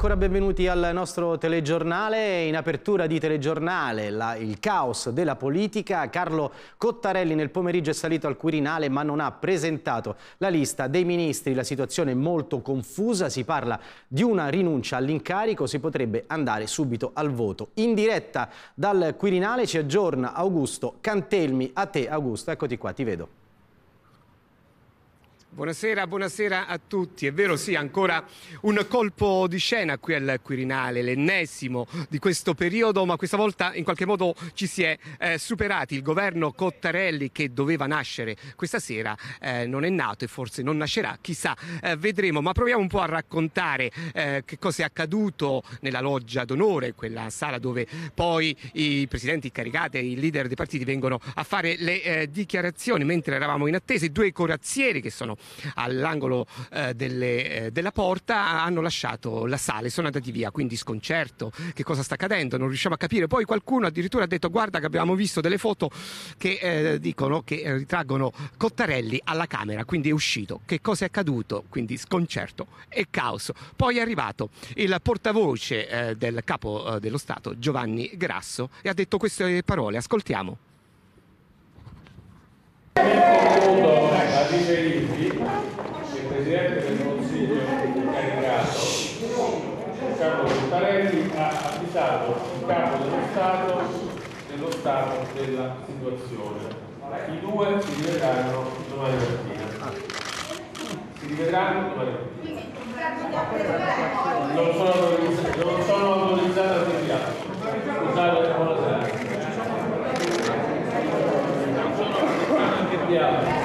ancora benvenuti al nostro telegiornale. In apertura di telegiornale la, il caos della politica. Carlo Cottarelli nel pomeriggio è salito al Quirinale ma non ha presentato la lista dei ministri. La situazione è molto confusa, si parla di una rinuncia all'incarico, si potrebbe andare subito al voto. In diretta dal Quirinale ci aggiorna Augusto Cantelmi. A te Augusto, eccoti qua, ti vedo. Buonasera, buonasera a tutti. È vero, sì, ancora un colpo di scena qui al Quirinale, l'ennesimo di questo periodo, ma questa volta in qualche modo ci si è eh, superati. Il governo Cottarelli che doveva nascere questa sera eh, non è nato e forse non nascerà, chissà, eh, vedremo. Ma proviamo un po' a raccontare eh, che cosa è accaduto nella loggia d'onore, quella sala dove poi i presidenti incaricati e i leader dei partiti vengono a fare le eh, dichiarazioni. Mentre eravamo in attesa, i due corazzieri che sono all'angolo eh, delle, eh, della porta hanno lasciato la sala e sono andati via, quindi sconcerto, che cosa sta accadendo, non riusciamo a capire. Poi qualcuno addirittura ha detto guarda che abbiamo visto delle foto che eh, dicono che eh, ritraggono Cottarelli alla Camera, quindi è uscito. Che cosa è accaduto? Quindi sconcerto e caos. Poi è arrivato il portavoce eh, del capo eh, dello Stato, Giovanni Grasso, e ha detto queste parole, ascoltiamo. stato della situazione. I due si rivedranno domani mattina. Si rivedranno domani mattina. Non sono autorizzato, non sono autorizzato a rinviare. Scusate, buona serata. Non sono autorizzato a rinviare.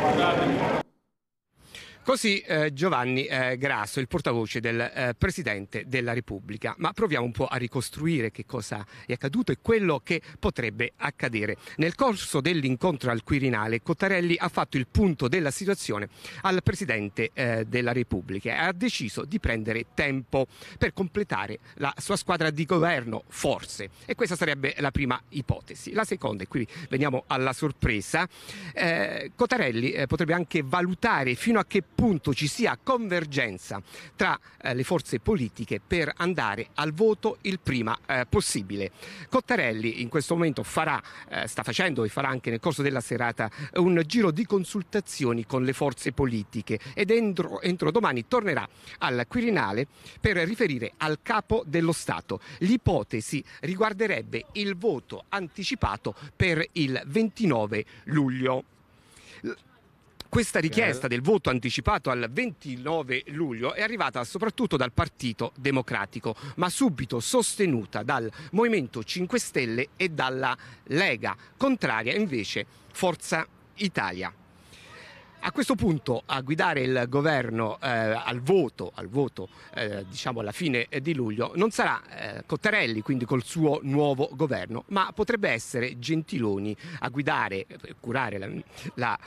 Così eh, Giovanni eh, Grasso, il portavoce del eh, Presidente della Repubblica. Ma proviamo un po' a ricostruire che cosa è accaduto e quello che potrebbe accadere. Nel corso dell'incontro al Quirinale, Cottarelli ha fatto il punto della situazione al Presidente eh, della Repubblica e ha deciso di prendere tempo per completare la sua squadra di governo, forse. E questa sarebbe la prima ipotesi. La seconda, e qui veniamo alla sorpresa, eh, Cottarelli eh, potrebbe anche valutare fino a che punto appunto ci sia convergenza tra eh, le forze politiche per andare al voto il prima eh, possibile. Cottarelli in questo momento farà, eh, sta facendo e farà anche nel corso della serata un giro di consultazioni con le forze politiche ed entro, entro domani tornerà al Quirinale per riferire al capo dello Stato. L'ipotesi riguarderebbe il voto anticipato per il 29 luglio. Questa richiesta del voto anticipato al 29 luglio è arrivata soprattutto dal Partito Democratico, ma subito sostenuta dal Movimento 5 Stelle e dalla Lega, contraria invece Forza Italia. A questo punto a guidare il governo eh, al voto, al voto eh, diciamo alla fine eh, di luglio, non sarà eh, Cottarelli, quindi col suo nuovo governo, ma potrebbe essere Gentiloni a guidare, eh, curare la, la,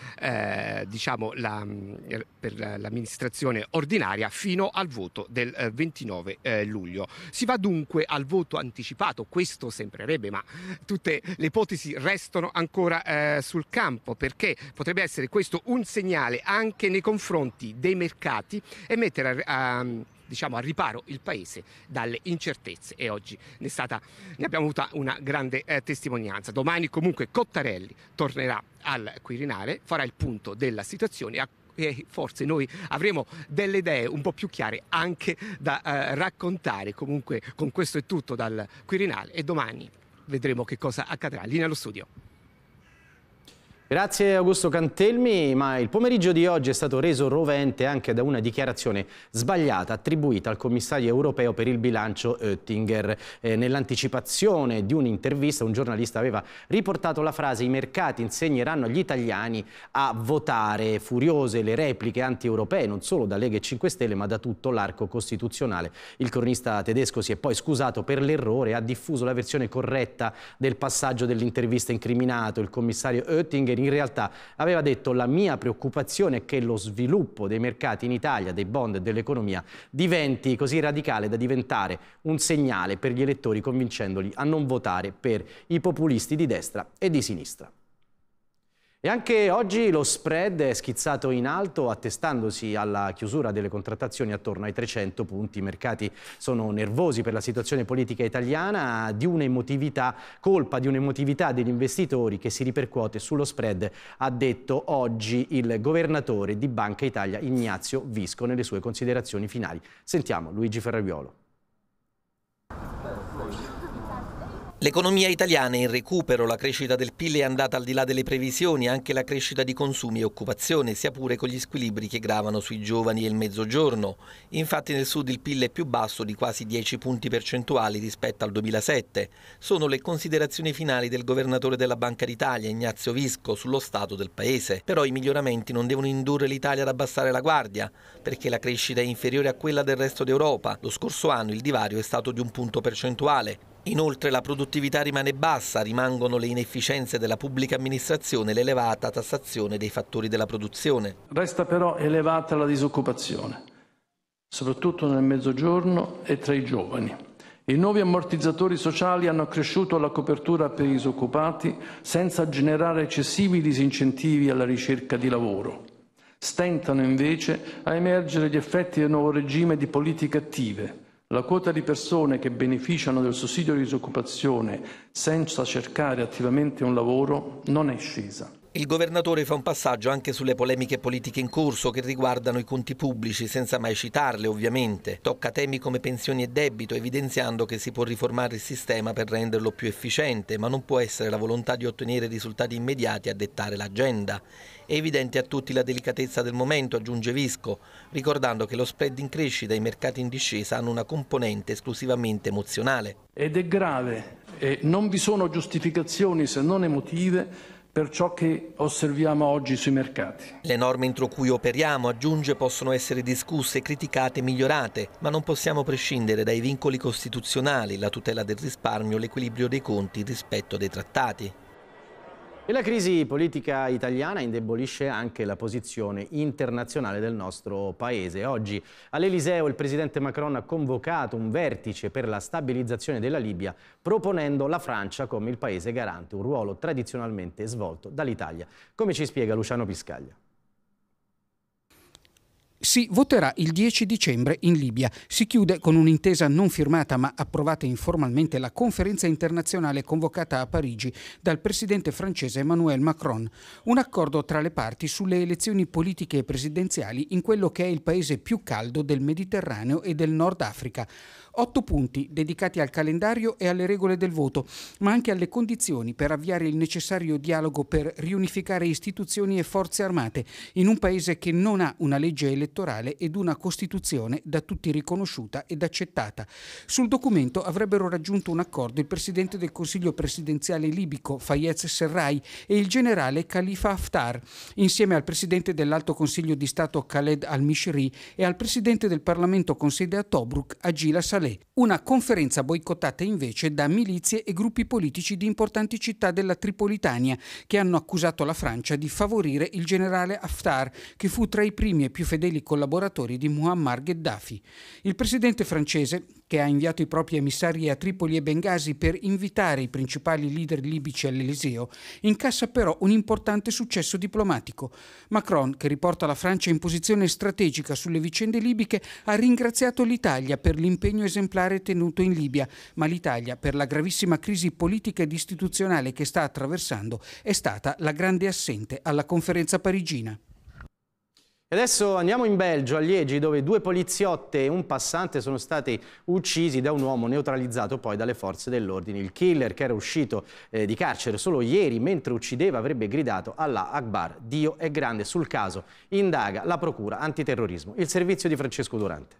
eh, diciamo, la, mm, per l'amministrazione ordinaria fino al voto del 29 luglio. Si va dunque al voto anticipato, questo sembrerebbe, ma tutte le ipotesi restano ancora sul campo perché potrebbe essere questo un segnale segnale anche nei confronti dei mercati e mettere a, a diciamo, al riparo il Paese dalle incertezze e oggi ne, stata, ne abbiamo avuta una grande eh, testimonianza. Domani comunque Cottarelli tornerà al Quirinale, farà il punto della situazione e forse noi avremo delle idee un po' più chiare anche da eh, raccontare. Comunque con questo è tutto dal Quirinale e domani vedremo che cosa accadrà. lì nello studio. Grazie Augusto Cantelmi, ma il pomeriggio di oggi è stato reso rovente anche da una dichiarazione sbagliata attribuita al commissario europeo per il bilancio Oettinger. Eh, Nell'anticipazione di un'intervista un giornalista aveva riportato la frase i mercati insegneranno agli italiani a votare. Furiose le repliche anti-europee non solo da Lega e 5 Stelle ma da tutto l'arco costituzionale. Il cronista tedesco si è poi scusato per l'errore e ha diffuso la versione corretta del passaggio dell'intervista incriminato. Il commissario Oettinger ieri, in realtà aveva detto la mia preoccupazione è che lo sviluppo dei mercati in Italia, dei bond e dell'economia diventi così radicale da diventare un segnale per gli elettori convincendoli a non votare per i populisti di destra e di sinistra. E anche oggi lo spread è schizzato in alto attestandosi alla chiusura delle contrattazioni attorno ai 300 punti. I mercati sono nervosi per la situazione politica italiana, di un'emotività, colpa di un'emotività degli investitori che si ripercuote sullo spread, ha detto oggi il governatore di Banca Italia Ignazio Visco nelle sue considerazioni finali. Sentiamo Luigi Ferraviolo. L'economia italiana è in recupero, la crescita del PIL è andata al di là delle previsioni, anche la crescita di consumi e occupazione, sia pure con gli squilibri che gravano sui giovani e il mezzogiorno. Infatti nel sud il PIL è più basso di quasi 10 punti percentuali rispetto al 2007. Sono le considerazioni finali del governatore della Banca d'Italia, Ignazio Visco, sullo stato del paese. Però i miglioramenti non devono indurre l'Italia ad abbassare la guardia, perché la crescita è inferiore a quella del resto d'Europa. Lo scorso anno il divario è stato di un punto percentuale. Inoltre la produttività rimane bassa, rimangono le inefficienze della pubblica amministrazione e l'elevata tassazione dei fattori della produzione. Resta però elevata la disoccupazione, soprattutto nel mezzogiorno e tra i giovani. I nuovi ammortizzatori sociali hanno accresciuto la copertura per i disoccupati senza generare eccessivi disincentivi alla ricerca di lavoro. Stentano invece a emergere gli effetti del nuovo regime di politiche attive, la quota di persone che beneficiano del sussidio di disoccupazione senza cercare attivamente un lavoro non è scesa. Il governatore fa un passaggio anche sulle polemiche politiche in corso che riguardano i conti pubblici, senza mai citarle ovviamente. Tocca temi come pensioni e debito, evidenziando che si può riformare il sistema per renderlo più efficiente, ma non può essere la volontà di ottenere risultati immediati a dettare l'agenda. È evidente a tutti la delicatezza del momento, aggiunge Visco, ricordando che lo spread in crescita e i mercati in discesa hanno una componente esclusivamente emozionale. Ed è grave, e non vi sono giustificazioni se non emotive per ciò che osserviamo oggi sui mercati. Le norme entro cui operiamo, aggiunge, possono essere discusse, criticate, migliorate, ma non possiamo prescindere dai vincoli costituzionali, la tutela del risparmio, l'equilibrio dei conti, il rispetto dei trattati. E la crisi politica italiana indebolisce anche la posizione internazionale del nostro paese. Oggi all'Eliseo il presidente Macron ha convocato un vertice per la stabilizzazione della Libia, proponendo la Francia come il paese garante, un ruolo tradizionalmente svolto dall'Italia, come ci spiega Luciano Piscaglia. Si voterà il 10 dicembre in Libia. Si chiude con un'intesa non firmata ma approvata informalmente la conferenza internazionale convocata a Parigi dal presidente francese Emmanuel Macron. Un accordo tra le parti sulle elezioni politiche e presidenziali in quello che è il paese più caldo del Mediterraneo e del Nord Africa otto punti dedicati al calendario e alle regole del voto, ma anche alle condizioni per avviare il necessario dialogo per riunificare istituzioni e forze armate in un paese che non ha una legge elettorale ed una Costituzione da tutti riconosciuta ed accettata. Sul documento avrebbero raggiunto un accordo il presidente del Consiglio presidenziale libico Fayez Serrai e il generale Khalifa Haftar, insieme al presidente dell'Alto Consiglio di Stato Khaled al-Mishri e al presidente del Parlamento con sede a Tobruk Agila Saleh Cholet, una conferenza boicottata invece da milizie e gruppi politici di importanti città della Tripolitania che hanno accusato la Francia di favorire il generale Haftar, che fu tra i primi e più fedeli collaboratori di Muammar Gheddafi. Il presidente francese, che ha inviato i propri emissari a Tripoli e Bengasi per invitare i principali leader libici all'Eliseo, incassa però un importante successo diplomatico. Macron, che riporta la Francia in posizione strategica sulle vicende libiche, ha ringraziato l'Italia per l'impegno esemplare tenuto in Libia, ma l'Italia, per la gravissima crisi politica ed istituzionale che sta attraversando, è stata la grande assente alla conferenza parigina. E adesso andiamo in Belgio, a Liegi, dove due poliziotte e un passante sono stati uccisi da un uomo neutralizzato poi dalle forze dell'ordine. Il killer, che era uscito eh, di carcere solo ieri, mentre uccideva, avrebbe gridato Allah Akbar, Dio è grande. Sul caso indaga la Procura Antiterrorismo, il servizio di Francesco Durante.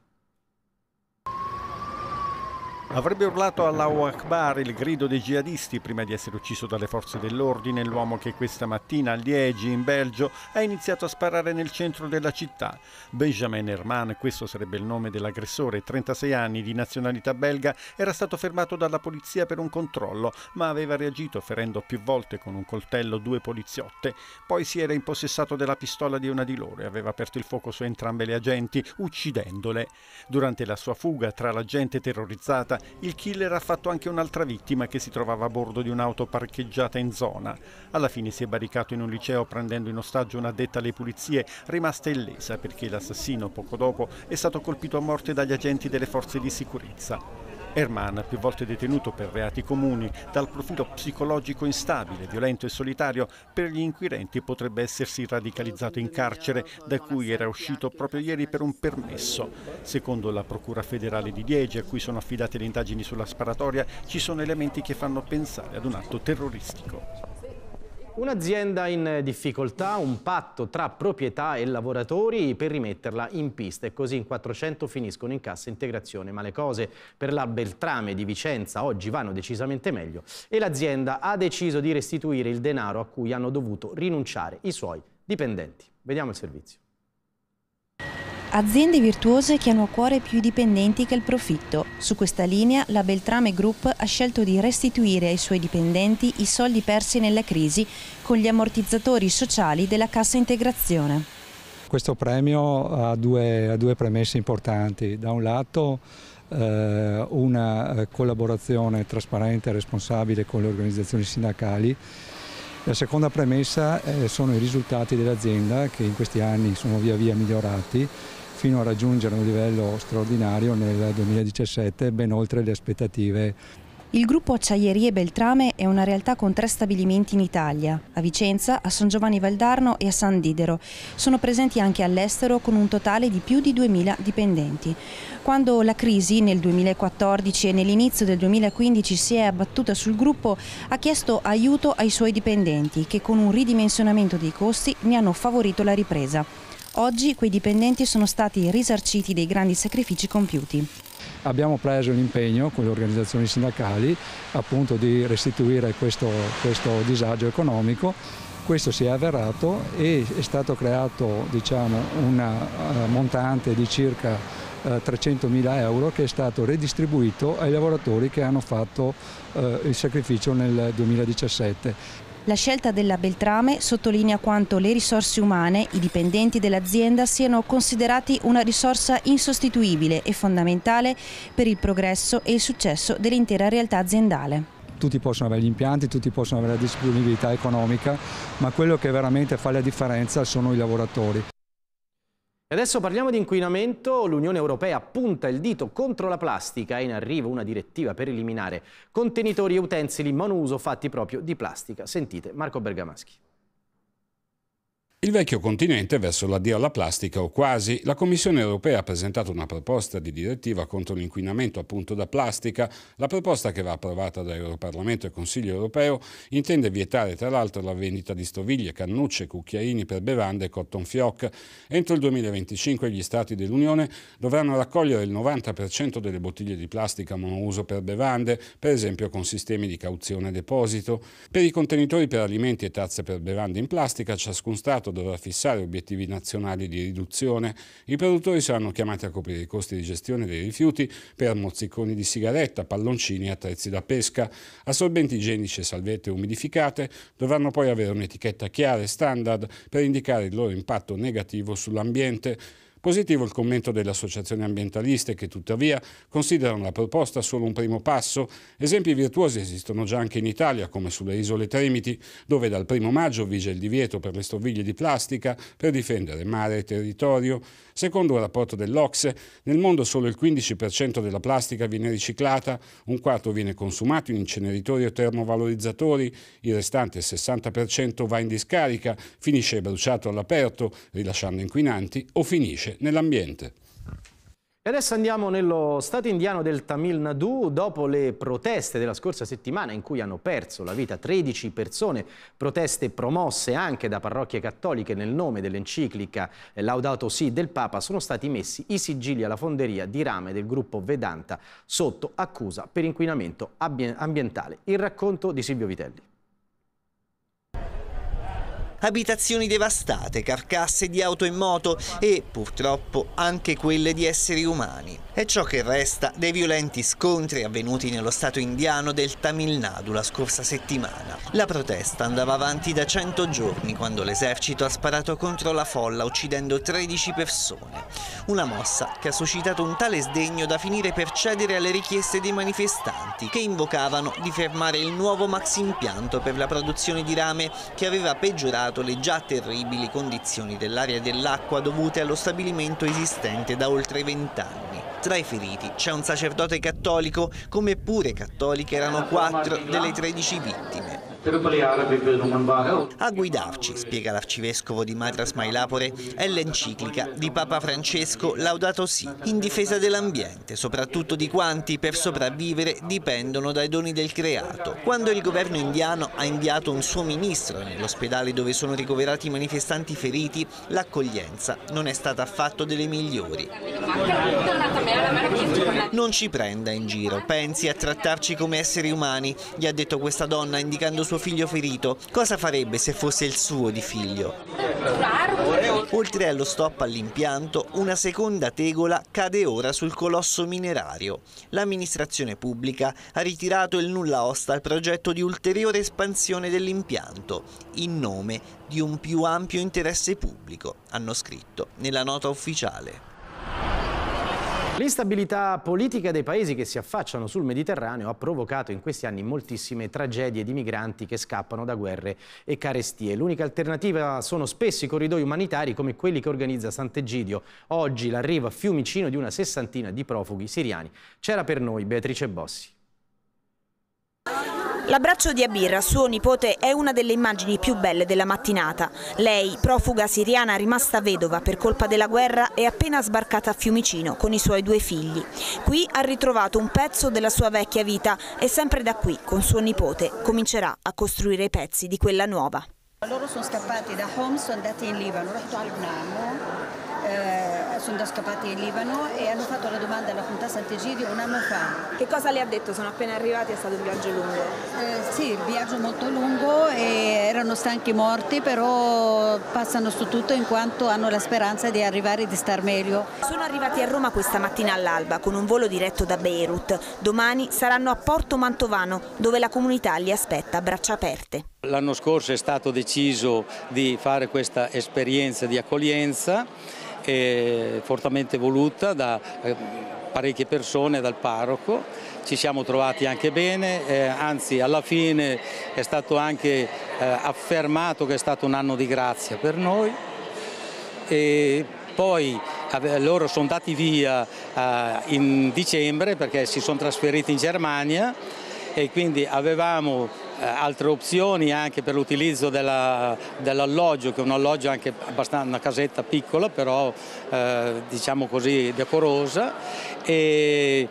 Avrebbe urlato Allahu Akbar il grido dei jihadisti prima di essere ucciso dalle forze dell'ordine l'uomo che questa mattina a Liegi, in Belgio, ha iniziato a sparare nel centro della città. Benjamin Herman, questo sarebbe il nome dell'aggressore, 36 anni di nazionalità belga, era stato fermato dalla polizia per un controllo, ma aveva reagito ferendo più volte con un coltello due poliziotte. Poi si era impossessato della pistola di una di loro e aveva aperto il fuoco su entrambe le agenti, uccidendole. Durante la sua fuga tra la gente terrorizzata, il killer ha fatto anche un'altra vittima che si trovava a bordo di un'auto parcheggiata in zona. Alla fine si è barricato in un liceo prendendo in ostaggio un'addetta alle pulizie, rimasta illesa perché l'assassino poco dopo è stato colpito a morte dagli agenti delle forze di sicurezza. Herman, più volte detenuto per reati comuni, dal profilo psicologico instabile, violento e solitario, per gli inquirenti potrebbe essersi radicalizzato in carcere, da cui era uscito proprio ieri per un permesso. Secondo la Procura federale di Liegi, a cui sono affidate le indagini sulla sparatoria, ci sono elementi che fanno pensare ad un atto terroristico. Un'azienda in difficoltà, un patto tra proprietà e lavoratori per rimetterla in pista e così in 400 finiscono in cassa integrazione, ma le cose per la Beltrame di Vicenza oggi vanno decisamente meglio e l'azienda ha deciso di restituire il denaro a cui hanno dovuto rinunciare i suoi dipendenti. Vediamo il servizio. Aziende virtuose che hanno a cuore più i dipendenti che il profitto. Su questa linea la Beltrame Group ha scelto di restituire ai suoi dipendenti i soldi persi nella crisi con gli ammortizzatori sociali della cassa integrazione. Questo premio ha due, ha due premesse importanti. Da un lato eh, una eh, collaborazione trasparente e responsabile con le organizzazioni sindacali la seconda premessa eh, sono i risultati dell'azienda che in questi anni sono via via migliorati fino a raggiungere un livello straordinario nel 2017, ben oltre le aspettative il gruppo Acciaierie Beltrame è una realtà con tre stabilimenti in Italia, a Vicenza, a San Giovanni Valdarno e a San Didero. Sono presenti anche all'estero con un totale di più di 2.000 dipendenti. Quando la crisi nel 2014 e nell'inizio del 2015 si è abbattuta sul gruppo, ha chiesto aiuto ai suoi dipendenti che con un ridimensionamento dei costi ne hanno favorito la ripresa. Oggi quei dipendenti sono stati risarciti dei grandi sacrifici compiuti. Abbiamo preso l'impegno con le organizzazioni sindacali appunto di restituire questo, questo disagio economico questo si è avverato e è stato creato diciamo, una eh, montante di circa 300.000 eh, euro che è stato redistribuito ai lavoratori che hanno fatto eh, il sacrificio nel 2017. La scelta della Beltrame sottolinea quanto le risorse umane, i dipendenti dell'azienda, siano considerati una risorsa insostituibile e fondamentale per il progresso e il successo dell'intera realtà aziendale tutti possono avere gli impianti, tutti possono avere la disponibilità economica, ma quello che veramente fa la differenza sono i lavoratori. E adesso parliamo di inquinamento. L'Unione Europea punta il dito contro la plastica. È in arrivo una direttiva per eliminare contenitori e utensili monouso fatti proprio di plastica. Sentite Marco Bergamaschi. Il vecchio continente verso l'addio alla plastica o quasi. La Commissione europea ha presentato una proposta di direttiva contro l'inquinamento appunto da plastica. La proposta che va approvata da Europarlamento e Consiglio europeo intende vietare tra l'altro la vendita di stoviglie, cannucce, cucchiaini per bevande e cotton fioc. Entro il 2025 gli stati dell'Unione dovranno raccogliere il 90% delle bottiglie di plastica monouso per bevande, per esempio con sistemi di cauzione deposito. Per i contenitori per alimenti e tazze per bevande in plastica ciascun stato Stato dovrà fissare obiettivi nazionali di riduzione, i produttori saranno chiamati a coprire i costi di gestione dei rifiuti per mozziconi di sigaretta, palloncini e attrezzi da pesca. Assorbenti igienici e salvette umidificate dovranno poi avere un'etichetta chiara e standard per indicare il loro impatto negativo sull'ambiente. Positivo il commento delle associazioni ambientaliste che tuttavia considerano la proposta solo un primo passo. Esempi virtuosi esistono già anche in Italia, come sulle isole Tremiti, dove dal 1 maggio vige il divieto per le stoviglie di plastica per difendere mare e territorio. Secondo un rapporto dell'Ocse, nel mondo solo il 15% della plastica viene riciclata, un quarto viene consumato in inceneritori o termovalorizzatori, il restante 60% va in discarica, finisce bruciato all'aperto, rilasciando inquinanti o finisce inquinantisce nell'ambiente. E adesso andiamo nello stato indiano del Tamil Nadu. Dopo le proteste della scorsa settimana in cui hanno perso la vita 13 persone, proteste promosse anche da parrocchie cattoliche nel nome dell'enciclica Laudato Si del Papa, sono stati messi i sigilli alla fonderia di rame del gruppo Vedanta sotto accusa per inquinamento ambientale. Il racconto di Silvio Vitelli abitazioni devastate, carcasse di auto e moto e purtroppo anche quelle di esseri umani. È ciò che resta dei violenti scontri avvenuti nello stato indiano del Tamil Nadu la scorsa settimana. La protesta andava avanti da 100 giorni quando l'esercito ha sparato contro la folla uccidendo 13 persone. Una mossa che ha suscitato un tale sdegno da finire per cedere alle richieste dei manifestanti che invocavano di fermare il nuovo maxi impianto per la produzione di rame che aveva peggiorato denunciato le già terribili condizioni dell'aria e dell'acqua dovute allo stabilimento esistente da oltre vent'anni. Tra i feriti c'è un sacerdote cattolico, come pure cattoliche erano quattro delle 13 vittime. A guidarci, spiega l'arcivescovo di Madras Mailapore, è l'enciclica di Papa Francesco Laudato Si, in difesa dell'ambiente, soprattutto di quanti per sopravvivere dipendono dai doni del creato. Quando il governo indiano ha inviato un suo ministro nell'ospedale dove sono ricoverati i manifestanti feriti, l'accoglienza non è stata affatto delle migliori. Non ci prenda in giro, pensi a trattarci come esseri umani, gli ha detto questa donna indicando suo suo figlio ferito, cosa farebbe se fosse il suo di figlio? Oltre allo stop all'impianto, una seconda tegola cade ora sul colosso minerario. L'amministrazione pubblica ha ritirato il nulla osta al progetto di ulteriore espansione dell'impianto, in nome di un più ampio interesse pubblico, hanno scritto nella nota ufficiale. L'instabilità politica dei paesi che si affacciano sul Mediterraneo ha provocato in questi anni moltissime tragedie di migranti che scappano da guerre e carestie. L'unica alternativa sono spesso i corridoi umanitari come quelli che organizza Sant'Egidio. Oggi l'arrivo a Fiumicino di una sessantina di profughi siriani. C'era per noi Beatrice Bossi. L'abbraccio di Abir a suo nipote è una delle immagini più belle della mattinata. Lei, profuga siriana rimasta vedova per colpa della guerra, è appena sbarcata a Fiumicino con i suoi due figli. Qui ha ritrovato un pezzo della sua vecchia vita e sempre da qui, con suo nipote, comincerà a costruire i pezzi di quella nuova. Loro sono scappati da Homs, sono andati in Libano, eh, sono scappati in Libano e hanno fatto la domanda alla Punta Sant'Egidio un anno fa. Che cosa le ha detto? Sono appena arrivati, è stato un viaggio lungo? Eh, sì, viaggio molto lungo e erano stanchi morti, però passano su tutto in quanto hanno la speranza di arrivare e di star meglio. Sono arrivati a Roma questa mattina all'alba con un volo diretto da Beirut. Domani saranno a Porto Mantovano dove la comunità li aspetta a braccia aperte. L'anno scorso è stato deciso di fare questa esperienza di accoglienza e fortemente voluta da eh, parecchie persone, dal parroco. Ci siamo trovati anche bene, eh, anzi alla fine è stato anche eh, affermato che è stato un anno di grazia per noi. E poi loro sono andati via eh, in dicembre perché si sono trasferiti in Germania e quindi avevamo eh, altre opzioni anche per l'utilizzo dell'alloggio, dell che è un alloggio anche abbastanza una casetta piccola però eh, diciamo così decorosa e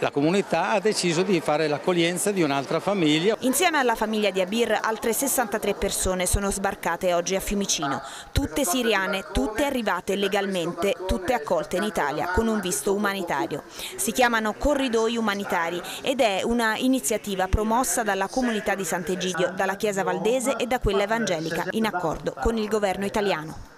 la comunità ha deciso di fare l'accoglienza di un'altra famiglia. Insieme alla famiglia di Abir altre 63 persone sono sbarcate oggi a Fiumicino, tutte siriane, tutte arrivate legalmente, tutte accolte in Italia con un visto umanitario. Si chiamano corridoi umanitari ed è una iniziativa promossa dalla comunità di Sant'Egidio, dalla Chiesa Valdese e da quella evangelica in accordo con il governo italiano.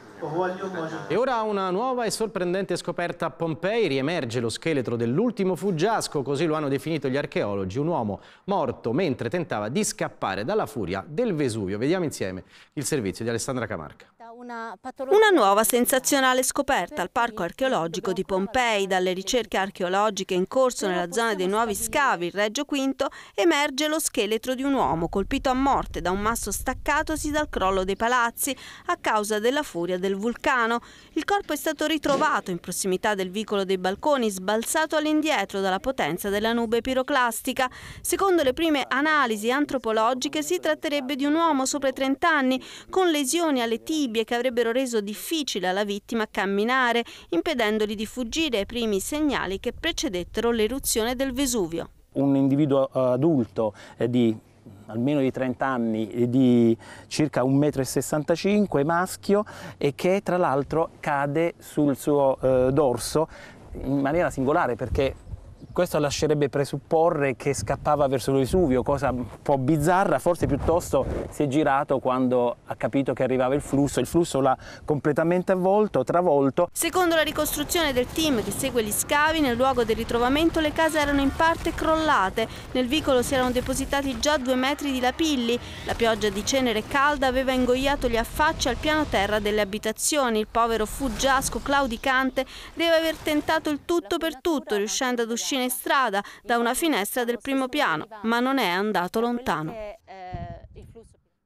E ora una nuova e sorprendente scoperta a Pompei riemerge lo scheletro dell'ultimo fuggiasco, così lo hanno definito gli archeologi, un uomo morto mentre tentava di scappare dalla furia del Vesuvio. Vediamo insieme il servizio di Alessandra Camarca. Una, una nuova sensazionale scoperta al Parco archeologico di Pompei. Dalle ricerche archeologiche in corso nella zona dei nuovi scavi, il Reggio V, emerge lo scheletro di un uomo colpito a morte da un masso staccatosi dal crollo dei palazzi a causa della furia del del vulcano, il corpo è stato ritrovato in prossimità del vicolo dei balconi sbalzato all'indietro dalla potenza della nube piroclastica. Secondo le prime analisi antropologiche si tratterebbe di un uomo sopra i 30 anni con lesioni alle tibie che avrebbero reso difficile alla vittima camminare, impedendogli di fuggire ai primi segnali che precedettero l'eruzione del Vesuvio un individuo eh, adulto eh, di almeno di 30 anni, di circa 1,65 m, maschio, e che tra l'altro cade sul suo eh, dorso in maniera singolare perché questo lascerebbe presupporre che scappava verso l'esuvio, cosa un po' bizzarra, forse piuttosto si è girato quando ha capito che arrivava il flusso, il flusso l'ha completamente avvolto, travolto. Secondo la ricostruzione del team che segue gli scavi, nel luogo del ritrovamento le case erano in parte crollate, nel vicolo si erano depositati già due metri di lapilli, la pioggia di cenere calda aveva ingoiato gli affacci al piano terra delle abitazioni, il povero fuggiasco claudicante deve aver tentato il tutto per tutto, riuscendo ad uscire in strada da una finestra del primo piano, ma non è andato lontano.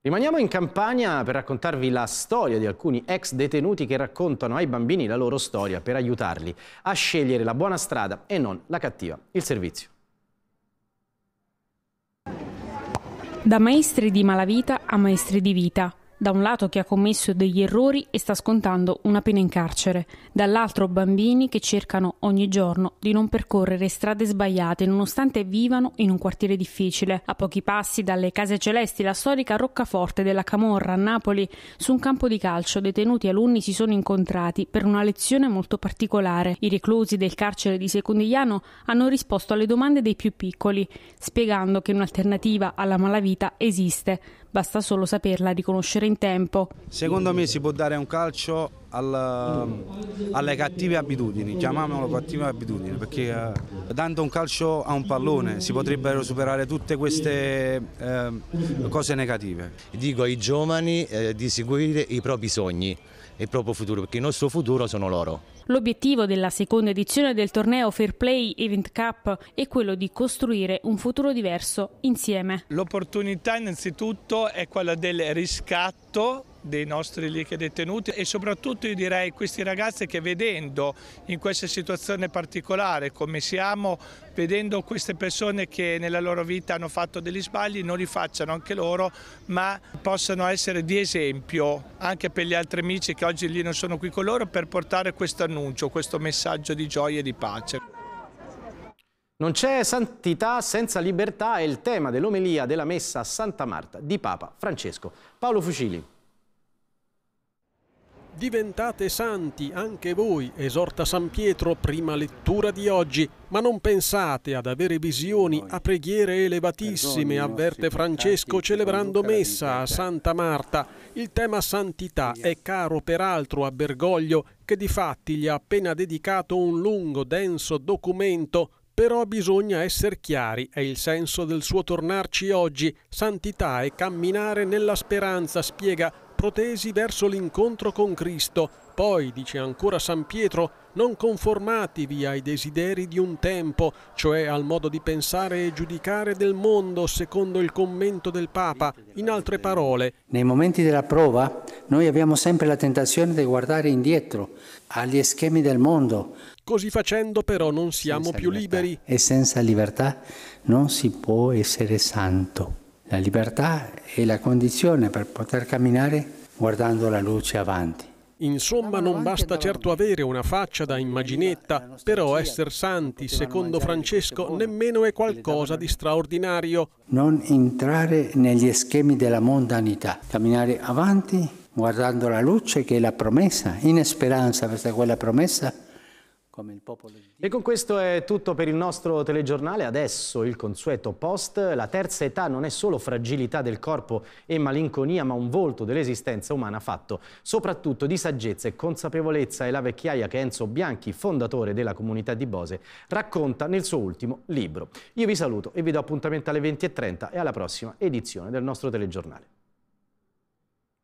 Rimaniamo in campagna per raccontarvi la storia di alcuni ex detenuti che raccontano ai bambini la loro storia per aiutarli a scegliere la buona strada e non la cattiva. Il servizio. Da maestri di malavita a maestri di vita da un lato chi ha commesso degli errori e sta scontando una pena in carcere, dall'altro bambini che cercano ogni giorno di non percorrere strade sbagliate nonostante vivano in un quartiere difficile, a pochi passi dalle Case Celesti, la storica roccaforte della Camorra a Napoli, su un campo di calcio detenuti alunni si sono incontrati per una lezione molto particolare. I reclusi del carcere di Secondigliano hanno risposto alle domande dei più piccoli, spiegando che un'alternativa alla malavita esiste, basta solo saperla riconoscere in tempo. Secondo me si può dare un calcio al, ehm, alle cattive abitudini, chiamiamolo cattive abitudini, perché eh, dando un calcio a un pallone si potrebbero superare tutte queste eh, cose negative. Dico ai giovani eh, di seguire i propri sogni e il proprio futuro, perché il nostro futuro sono loro. L'obiettivo della seconda edizione del torneo Fair Play Event Cup è quello di costruire un futuro diverso insieme. L'opportunità innanzitutto è quella del riscatto dei nostri lì detenuti e soprattutto io direi questi ragazzi che vedendo in questa situazione particolare come siamo, vedendo queste persone che nella loro vita hanno fatto degli sbagli, non li facciano anche loro, ma possano essere di esempio anche per gli altri amici che oggi lì non sono qui con loro per portare questo annuncio, questo messaggio di gioia e di pace. Non c'è santità senza libertà è il tema dell'omelia della messa a Santa Marta di Papa Francesco. Paolo Fucili. Diventate santi anche voi, esorta San Pietro, prima lettura di oggi, ma non pensate ad avere visioni a preghiere elevatissime, avverte Francesco celebrando messa a Santa Marta. Il tema santità è caro peraltro a Bergoglio, che di fatti gli ha appena dedicato un lungo, denso documento però bisogna essere chiari, è il senso del suo tornarci oggi. Santità e camminare nella speranza, spiega, protesi verso l'incontro con Cristo. Poi, dice ancora San Pietro, non conformatevi ai desideri di un tempo, cioè al modo di pensare e giudicare del mondo, secondo il commento del Papa. In altre parole, nei momenti della prova noi abbiamo sempre la tentazione di guardare indietro, agli schemi del mondo. Così facendo però non siamo senza più libertà. liberi. E senza libertà non si può essere santo. La libertà è la condizione per poter camminare guardando la luce avanti. Insomma, non basta certo avere una faccia da immaginetta, però essere santi, secondo Francesco, nemmeno è qualcosa di straordinario. Non entrare negli schemi della mondanità, camminare avanti guardando la luce che è la promessa, in speranza verso quella promessa come il popolo di Dio. E con questo è tutto per il nostro telegiornale. Adesso il consueto post. La terza età non è solo fragilità del corpo e malinconia, ma un volto dell'esistenza umana fatto soprattutto di saggezza e consapevolezza. E la vecchiaia che Enzo Bianchi, fondatore della comunità di Bose, racconta nel suo ultimo libro. Io vi saluto e vi do appuntamento alle 20.30 e alla prossima edizione del nostro telegiornale.